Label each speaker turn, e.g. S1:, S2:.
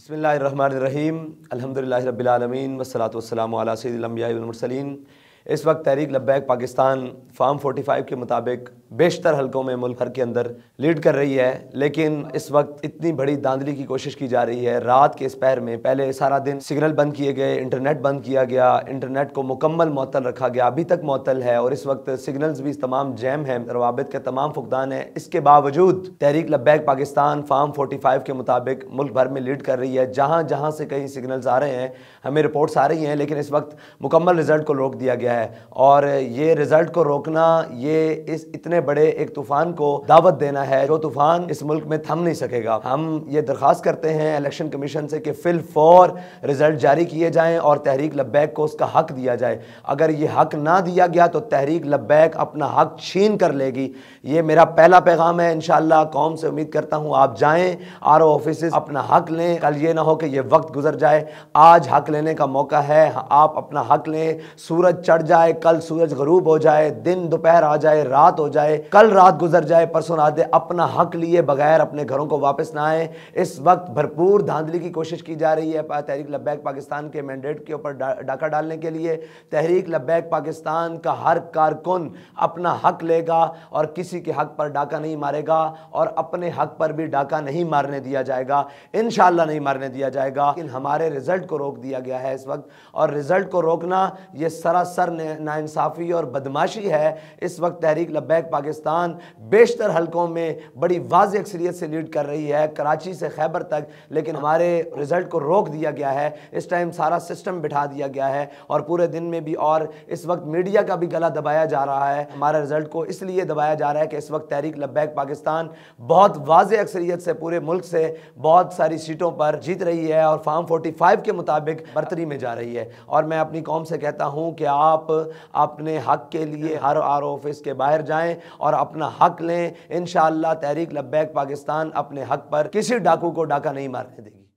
S1: बसमीम अल्हम्दुलिल्लाहि रब्बिल आलमीन वस्सलातु वस्सलामु इस वक्त तहरीक लब्बैक पाकिस्तान फार्म 45 के मुताबिक बेशतर हलकों में मुल्क के अंदर लीड कर रही है लेकिन इस वक्त इतनी बड़ी धांधली की कोशिश की जा रही है रात के इस पैर में पहले सारा दिन सिग्नल बंद किए गए इंटरनेट बंद किया गया इंटरनेट को मुकम्मल मअतल रखा गया अभी तक मअतल है और इस वक्त सिग्नल्स भी तमाम जैम है रवाबित के तमाम फुकदान है इसके बावजूद Tehreek Labbaik Pakistan form forty five के मुताबिक मुल्क भर में लीड कर रही है जहाँ जहाँ से कहीं सिग्नल्स आ रहे हैं हमें रिपोर्ट्स आ रही हैं लेकिन इस वक्त मुकम्मल रिजल्ट को रोक दिया गया है है और ये रिजल्ट को रोकना ये इस इतने बड़े एक तूफान को दावत देना है जो तूफान इस मुल्क में थम नहीं सकेगा हम ये दरख्वास्त करते हैं इलेक्शन कमीशन से कि फिल फॉर रिजल्ट जारी किए जाएं और तहरीक लब्बैक को उसका हक दिया जाए अगर ये हक ना दिया गया तो तहरीक लब्बैक अपना हक छीन कर लेगी ये मेरा पहला पैगाम है इन कौम से उम्मीद करता हूँ आप जाए आर ओ ऑफिस अपना हक लें कल ये ना हो कि ये वक्त गुजर जाए आज हक लेने का मौका है आप अपना हक लें सूरज चढ़ जाए कल सूरज गरूब हो जाए दिन दोपहर आ जाए रात हो जाए कल रात गुजर जाए परसों रात अपना हक लिए बगैर अपने घरों को वापस ना आए इस वक्त भरपूर धांधली की कोशिश की जा रही है तहरीक लब्बैक पाकिस्तान के मैंडेट के ऊपर डाका डालने के लिए तहरीक लब्बैक पाकिस्तान का हर कारकुन अपना हक लेगा और किसी के हक पर डाका नहीं मारेगा और अपने हक पर भी डाका नहीं मारने दिया जाएगा इन नहीं मारने दिया जाएगा लेकिन हमारे रिजल्ट को रोक दिया गया है इस वक्त और रिजल्ट को रोकना यह सरासर और नाानसाफ़ी और बदमाशी है इस वक्त तहरीक लबैक पाकिस्तान बेशतर हलकों में बड़ी वाज अक्सरीत से लीड कर रही है कराची से खैबर तक लेकिन हमारे रिज़ल्ट को रोक दिया गया है इस टाइम सारा सिस्टम बिठा दिया गया है और पूरे दिन में भी और इस वक्त मीडिया का भी गला दबाया जा रहा है हमारा रिज़ल्ट को इसलिए दबाया जा रहा है कि इस वक्त तहरीक लबैक पाकिस्तान बहुत वाज अक्सरीत से पूरे मुल्क से बहुत सारी सीटों पर जीत रही है और फार्म फाइव के मुताबिक बरतरी में जा रही है और मैं अपनी कौम से कहता हूँ कि आप आप अपने हक के लिए हर आर ऑफिस के बाहर जाएं और अपना हक लें इन तहरीक लब्बैक पाकिस्तान अपने हक पर किसी डाकू को डाका नहीं मारने देगी